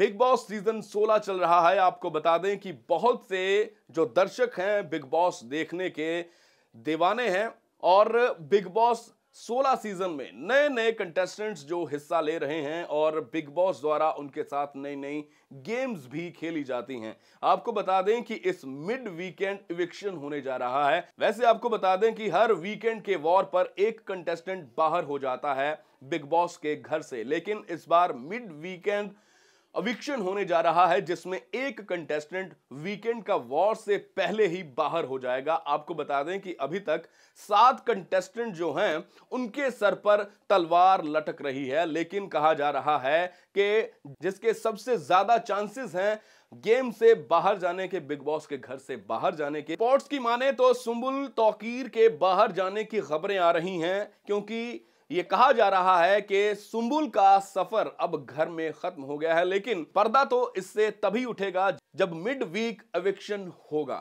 big boss season 16 चल रहा है आपको बता दें कि बहुत से जो दर्शक हैं बिग बॉस देखने के दीवाने हैं और बिग बॉस 16 सीजन में नए नए कंटेस्टेंट्स जो हिस्सा ले रहे हैं और बिग बॉस द्वारा उनके साथ नई नई गेम्स भी खेली जाती हैं आपको बता दें कि इस मिड वीकेंड इविक्शन होने जा रहा है वैसे आपको बता दें कि हर वीकेंड के वॉर पर एक कंटेस्टेंट बाहर हो जाता है बिग बॉस के घर से लेकिन इस बार मिड वीकेंड अविक्षण होने जा रहा है जिसमें एक कंटेस्टेंट वीकेंड का वॉर से पहले ही बाहर हो जाएगा आपको बता दें कि अभी तक सात कंटेस्टेंट जो हैं उनके सर पर तलवार लटक रही है लेकिन कहा जा रहा है कि जिसके सबसे ज्यादा चांसेस हैं गेम से बाहर जाने के बिग बॉस के घर से बाहर जाने के स्पोर्ट्स की माने तो सुम्बुल तोकीर के बाहर जाने की खबरें आ रही हैं क्योंकि ये कहा जा रहा है कि सुम्बुल का सफर अब घर में खत्म हो गया है लेकिन पर्दा तो इससे तभी उठेगा जब मिड वीक एविक्शन होगा